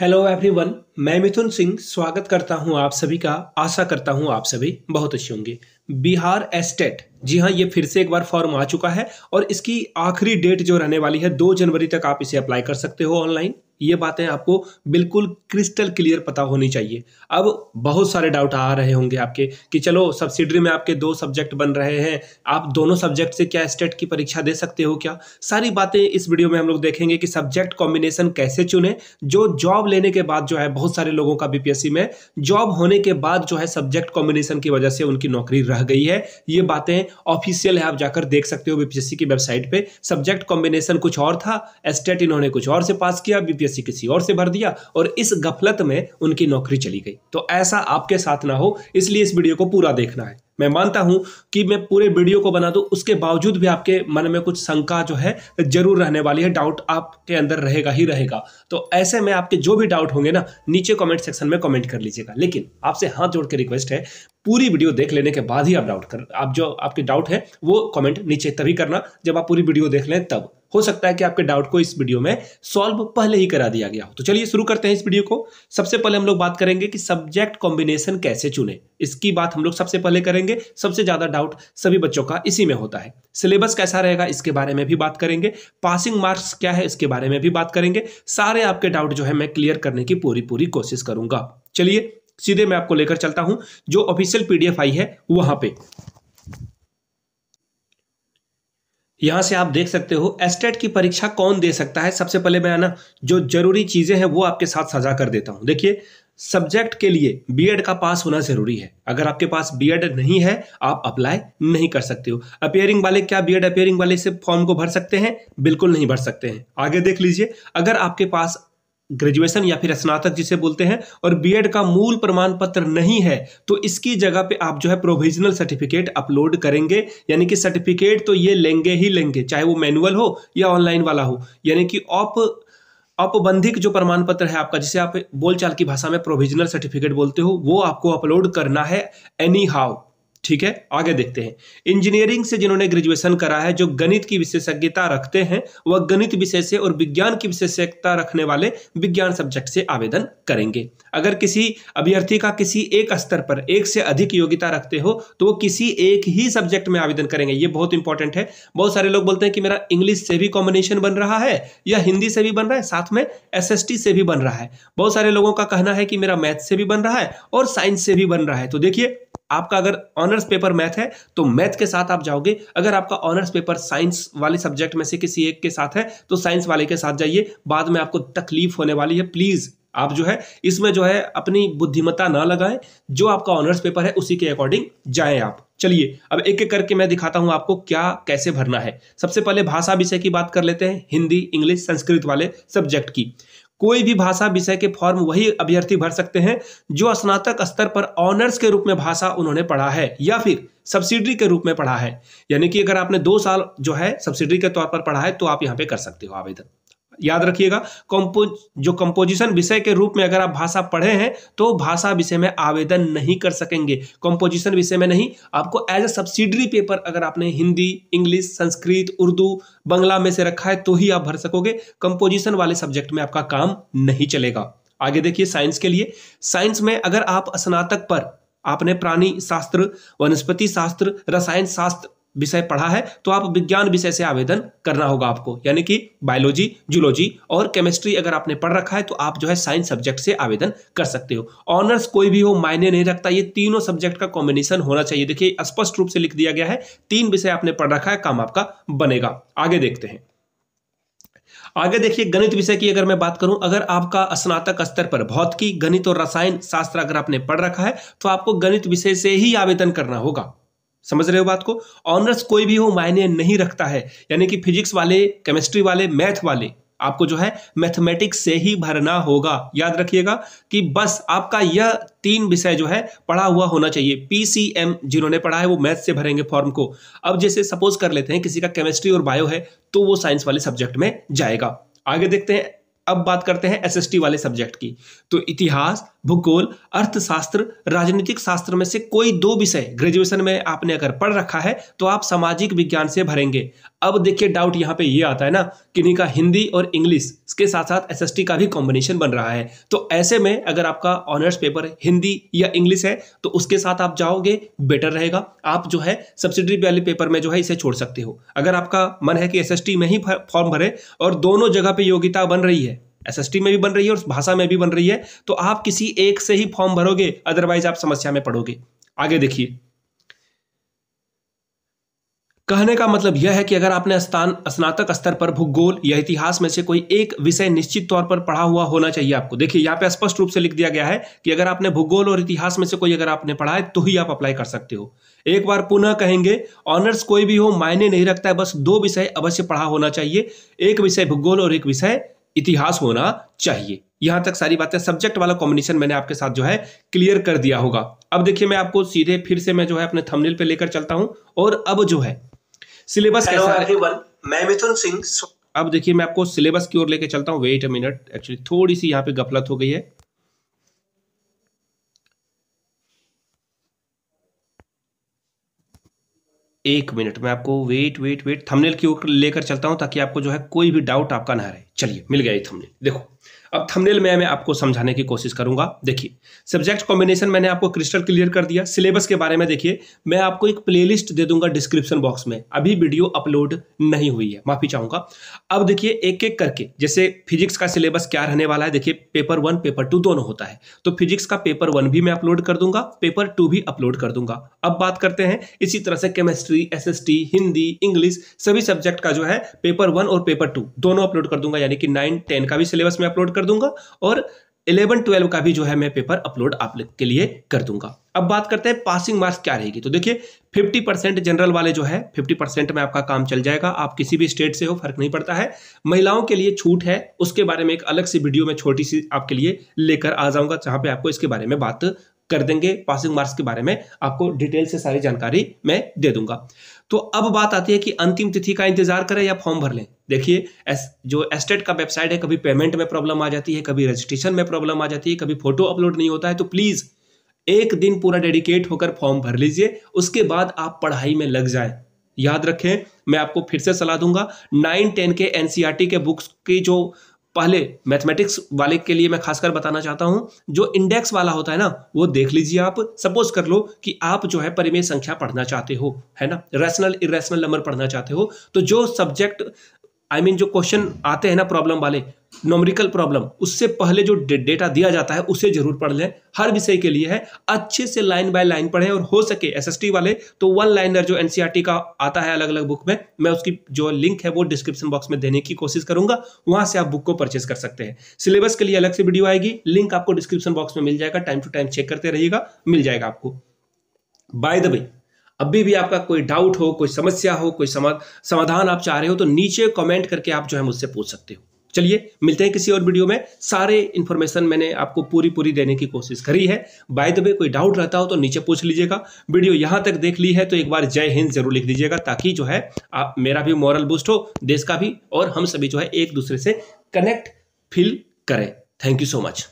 Hello everyone. मैं मिथुन सिंह स्वागत करता हूं आप सभी का आशा करता हूं आप सभी बहुत अच्छे होंगे बिहार एस्टेट जी हाँ ये फिर से एक बार फॉर्म आ चुका है और इसकी आखिरी डेट जो रहने वाली है दो जनवरी तक आप इसे अप्लाई कर सकते हो ऑनलाइन ये बातें आपको बिल्कुल क्रिस्टल क्लियर पता होनी चाहिए अब बहुत सारे डाउट आ रहे होंगे आपके कि चलो सब्सिडरी में आपके दो सब्जेक्ट बन रहे हैं आप दोनों सब्जेक्ट से क्या स्टेट की परीक्षा दे सकते हो क्या सारी बातें इस वीडियो में हम लोग देखेंगे कि सब्जेक्ट कॉम्बिनेशन कैसे चुने जो जॉब लेने के बाद जो है बहुत बहुत सारे लोगों का बीपीएससी में जॉब होने के बाद जो है सब्जेक्ट कॉम्बिनेशन की वजह से उनकी नौकरी रह गई है ये बातें ऑफिशियल है आप जाकर देख सकते हो बीपीएससी की वेबसाइट पे सब्जेक्ट कॉम्बिनेशन कुछ और था एस्टेट e इन्होंने कुछ और से पास किया बीपीएससी किसी और से भर दिया और इस गफलत में उनकी नौकरी चली गई तो ऐसा आपके साथ ना हो इसलिए इस वीडियो को पूरा देखना है मैं मानता हूं कि मैं पूरे वीडियो को बना दूं उसके बावजूद भी आपके मन में कुछ शंका जो है जरूर रहने वाली है डाउट आपके अंदर रहेगा ही रहेगा तो ऐसे में आपके जो भी डाउट होंगे ना नीचे कॉमेंट सेक्शन में कॉमेंट कर लीजिएगा लेकिन आपसे हाथ जोड़ के रिक्वेस्ट है पूरी वीडियो देख लेने के बाद ही आप डाउट कर आप जो आपके डाउट है वो कमेंट नीचे तभी करना जब आप पूरी वीडियो देख लें तब हो सकता है कि आपके डाउट को इस वीडियो में सॉल्व पहले ही करा दिया गया हो तो चलिए शुरू करते हैं इस वीडियो को सबसे पहले हम लोग बात करेंगे कि सब्जेक्ट कॉम्बिनेशन कैसे चुने इसकी बात हम लोग सबसे पहले करेंगे सबसे ज्यादा डाउट सभी बच्चों का इसी में होता है सिलेबस कैसा रहेगा इसके बारे में भी बात करेंगे पासिंग मार्क्स क्या है इसके बारे में भी बात करेंगे सारे आपके डाउट जो है मैं क्लियर करने की पूरी पूरी कोशिश करूंगा चलिए सीधे मैं आपको लेकर चलता हूं जो ऑफिशियल पीडीएफ आई है वहां पे यहां से आप देख सकते हो एस्टेट की परीक्षा कौन दे सकता है सबसे पहले मैं ना जो जरूरी चीजें हैं वो आपके साथ साझा कर देता हूं देखिए सब्जेक्ट के लिए बीएड का पास होना जरूरी है अगर आपके पास बीएड नहीं है आप अप्लाई नहीं कर सकते हो अपेयरिंग वाले क्या बीएड अपेयरिंग वाले से फॉर्म को भर सकते हैं बिल्कुल नहीं भर सकते हैं आगे देख लीजिए अगर आपके पास ग्रेजुएशन या फिर स्नातक जिसे बोलते हैं और बीएड का मूल प्रमाण पत्र नहीं है तो इसकी जगह पे आप जो है प्रोविजनल सर्टिफिकेट अपलोड करेंगे यानी कि सर्टिफिकेट तो ये लेंगे ही लेंगे चाहे वो मैनुअल हो या ऑनलाइन वाला हो यानी कि ऑप औपबंधिक जो प्रमाण पत्र है आपका जिसे आप बोलचाल की भाषा में प्रोविजनल सर्टिफिकेट बोलते हो वो आपको अपलोड करना है एनी हाउ ठीक है आगे देखते हैं इंजीनियरिंग से जिन्होंने ग्रेजुएशन करा है जो गणित की विशेषज्ञता रखते हैं वह गणित विषय से और विज्ञान की विशेषज्ञता रखने वाले विज्ञान सब्जेक्ट से आवेदन करेंगे अगर किसी अभ्यर्थी का किसी एक स्तर पर एक से अधिक योग्यता रखते हो तो वो किसी एक ही सब्जेक्ट में आवेदन करेंगे ये बहुत इंपॉर्टेंट है बहुत सारे लोग बोलते हैं कि मेरा इंग्लिश से भी कॉम्बिनेशन बन रहा है या हिंदी से भी बन रहा है साथ में एस से भी बन रहा है बहुत सारे लोगों का कहना है कि मेरा मैथ से भी बन रहा है और साइंस से भी बन रहा है तो देखिए आपका अगर ऑनर्स पेपर मैथ है तो मैथ के साथ आप जाओगे अगर आपका ऑनर्स पेपर साइंस वाले सब्जेक्ट में से किसी एक के साथ है तो साइंस वाले के साथ जाइए बाद में आपको तकलीफ होने वाली है प्लीज़ आप जो है इसमें जो है अपनी बुद्धिमत्ता ना लगाएं जो आपका ऑनर्स पेपर है उसी के अकॉर्डिंग जाएं आप चलिए अब एक एक करके मैं दिखाता हूं आपको क्या कैसे भरना है सबसे पहले भाषा विषय की बात कर लेते हैं हिंदी इंग्लिश संस्कृत वाले सब्जेक्ट की कोई भी भाषा विषय के फॉर्म वही अभ्यर्थी भर सकते हैं जो स्नातक स्तर पर ऑनर्स के रूप में भाषा उन्होंने पढ़ा है या फिर सब्सिडी के रूप में पढ़ा है यानी कि अगर आपने दो साल जो है सब्सिडी के तौर पर पढ़ा है तो आप यहाँ पे कर सकते हो आवेदन याद रखिएगा कंपो जो कंपोजिशन विषय के रूप में अगर आप भाषा पढ़े हैं तो भाषा विषय में आवेदन नहीं कर सकेंगे कंपोजिशन विषय में नहीं आपको एज ए सब्सिडरी पेपर अगर आपने हिंदी इंग्लिश संस्कृत उर्दू बंगला में से रखा है तो ही आप भर सकोगे कंपोजिशन वाले सब्जेक्ट में आपका काम नहीं चलेगा आगे देखिए साइंस के लिए साइंस में अगर आप स्नातक पर आपने प्राणी शास्त्र वनस्पति शास्त्र रसायन शास्त्र विषय पढ़ा है तो आप विज्ञान विषय से आवेदन करना होगा आपको यानी कि बायोलॉजी जूलॉजी और केमिस्ट्री अगर आपने पढ़ रखा है तो आप जो है साइंस सब्जेक्ट से आवेदन कर सकते हो ऑनर्स कोई भी हो मायने नहीं रखता ये तीनों सब्जेक्ट का कॉम्बिनेशन होना चाहिए देखिए स्पष्ट रूप से लिख दिया गया है तीन विषय आपने पढ़ रखा है काम आपका बनेगा आगे देखते हैं आगे देखिए गणित विषय की अगर मैं बात करूं अगर आपका स्नातक स्तर पर भौतिकी गणित और रसायन शास्त्र अगर आपने पढ़ रखा है तो आपको गणित विषय से ही आवेदन करना होगा समझ रहे हो बात को ऑनर्स कोई भी हो मायने नहीं रखता है यानी कि फिजिक्स वाले केमिस्ट्री वाले मैथ वाले आपको जो है मैथमेटिक्स से ही भरना होगा याद रखिएगा कि बस आपका यह तीन विषय जो है पढ़ा हुआ होना चाहिए पीसीएम जिन्होंने पढ़ा है वो मैथ से भरेंगे फॉर्म को अब जैसे सपोज कर लेते हैं किसी का केमिस्ट्री और बायो है तो वो साइंस वाले सब्जेक्ट में जाएगा आगे देखते हैं अब बात करते हैं एसएसटी वाले सब्जेक्ट की तो इतिहास भूगोल अर्थशास्त्र राजनीतिक शास्त्र में से कोई दो विषय ग्रेजुएशन में आपने अगर पढ़ रखा है तो आप सामाजिक विज्ञान से भरेंगे अब देखिए डाउट यहाँ पे ये आता है ना किन्हीं का हिंदी और इंग्लिश के साथ साथ एसएसटी का भी कॉम्बिनेशन बन रहा है तो ऐसे में अगर आपका ऑनर्स पेपर हिंदी या इंग्लिश है तो उसके साथ आप जाओगे बेटर रहेगा आप जो है सब्सिडी वाले पेपर में जो है इसे छोड़ सकते हो अगर आपका मन है कि एसएसटी में ही फॉर्म भरे और दोनों जगह पर योग्यता बन रही है एसएसटी में भी बन रही है और भाषा में भी बन रही है तो आप किसी एक से ही फॉर्म भरोगे अदरवाइज आप समस्या में पड़ोगे आगे देखिए कहने का मतलब यह है कि अगर आपने स्थान स्नातक स्तर पर भूगोल या इतिहास में से कोई एक विषय निश्चित तौर पर पढ़ा हुआ होना चाहिए आपको देखिए यहाँ पे स्पष्ट रूप से लिख दिया गया है कि अगर आपने भूगोल और इतिहास में से कोई अगर आपने पढ़ा है तो ही आप अप्लाई कर सकते हो एक बार पुनः कहेंगे ऑनर्स कोई भी हो मायने नहीं रखता है बस दो विषय अवश्य पढ़ा होना चाहिए एक विषय भूगोल और एक विषय इतिहास होना चाहिए यहां तक सारी बातें सब्जेक्ट वाला कॉम्बिनेशन मैंने आपके साथ जो है क्लियर कर दिया होगा अब देखिए मैं आपको सीधे फिर से मैं जो है अपने थंबनेल पे लेकर चलता हूं और अब जो है सिलेबस कैसा मैं मिथुन सिंह अब देखिए मैं आपको सिलेबस की ओर लेकर चलता हूं वेट अ मिनट एक्चुअली थोड़ी सी यहां पे गफलत हो गई है एक मिनट मैं आपको वेट वेट वेट थंबनेल की ओर लेकर चलता हूं ताकि आपको जो है कोई भी डाउट आपका ना रहे चलिए मिल गया ये थंबनेल देखो अब थंबनेल में मैं आपको समझाने की कोशिश करूंगा देखिए सब्जेक्ट कॉम्बिनेशन मैंने आपको क्रिस्टल क्लियर कर दिया सिलेबस के बारे में देखिए मैं आपको एक प्लेलिस्ट दे दूंगा डिस्क्रिप्शन बॉक्स में अभी वीडियो अपलोड नहीं हुई है माफी चाहूंगा अब देखिए एक एक करके जैसे फिजिक्स का सिलेबस क्या रहने वाला है देखिए पेपर वन पेपर टू दोनों होता है तो फिजिक्स का पेपर वन भी मैं अपलोड कर दूंगा पेपर टू भी अपलोड कर दूंगा अब बात करते हैं इसी तरह से केमिस्ट्री एस हिंदी इंग्लिश सभी सब्जेक्ट का जो है पेपर वन और पेपर टू दोनों अपलोड कर दूंगा यानी कि नाइन टेन का भी सिलेबस मैं अपलोड कर दूंगा और इलेवन ट्वेल्व का भी जो है मैं पेपर अपलोड आप के लिए कर दूंगा अब बात करते हैं पासिंग मार्क्स क्या रहेगी तो देखिए 50 परसेंट जनरल वाले जो है 50 परसेंट में आपका काम चल जाएगा आप किसी भी स्टेट से हो फर्क नहीं पड़ता है महिलाओं के लिए छूट है उसके बारे में एक अलग सी वीडियो में छोटी सी आपके लिए लेकर आ जाऊंगा जहां पे आपको इसके बारे में बात कर देंगे पासिंग मार्क्स के बारे में आपको डिटेल से सारी जानकारी मैं दे दूंगा तो अब बात आती है कि अंतिम तिथि का इंतजार करें या फॉर्म भर लें देखिए जो एस्टेट का वेबसाइट है कभी पेमेंट में प्रॉब्लम आ जाती है कभी रजिस्ट्रेशन में प्रॉब्लम आ जाती है कभी फोटो अपलोड नहीं होता है तो प्लीज़ एक दिन पूरा डेडिकेट होकर फॉर्म भर लीजिए उसके बाद आप पढ़ाई में लग जाए याद रखें मैं आपको फिर से सलाह दूंगा नाइन टेन के एनसीईआरटी e के बुक्स की जो पहले मैथमेटिक्स वाले के लिए मैं खासकर बताना चाहता हूं जो इंडेक्स वाला होता है ना वो देख लीजिए आप सपोज कर लो कि आप जो है परिमेय संख्या पढ़ना चाहते हो है ना रैशनल इरेशनल नंबर पढ़ना चाहते हो तो जो subject I I mean mean, जो क्वेश्चन आते हैं ना प्रॉब्लम वाले नोमरिकल प्रॉब्लम उससे पहले जो डेटा दिया जाता है उसे जरूर पढ़ लें हर विषय के लिए है अच्छे से लाइन बाय लाइन पढ़ें और हो सके एसएसटी वाले तो वन लाइनर जो एनसीईआरटी e का आता है अलग अलग बुक में मैं उसकी जो लिंक है वो डिस्क्रिप्शन बॉक्स में देने की कोशिश करूंगा वहां से आप बुक को परचेस कर सकते हैं सिलेबस के लिए अलग से वीडियो आएगी लिंक आपको डिस्क्रिप्शन बॉक्स में मिल जाएगा टाइम टू टाइम चेक करते रहिएगा मिल जाएगा आपको बाय द वे अभी भी आपका कोई डाउट हो कोई समस्या हो कोई समाधान आप चाह रहे हो तो नीचे कमेंट करके आप जो है मुझसे पूछ सकते हो चलिए मिलते हैं किसी और वीडियो में सारे इन्फॉर्मेशन मैंने आपको पूरी पूरी देने की कोशिश करी है बाय द वे कोई डाउट रहता हो तो नीचे पूछ लीजिएगा वीडियो यहां तक देख ली है तो एक बार जय हिंद जरूर लिख दीजिएगा ताकि जो है आप मेरा भी मॉरल बूस्ट हो देश का भी और हम सभी जो है एक दूसरे से कनेक्ट फील करें थैंक यू सो मच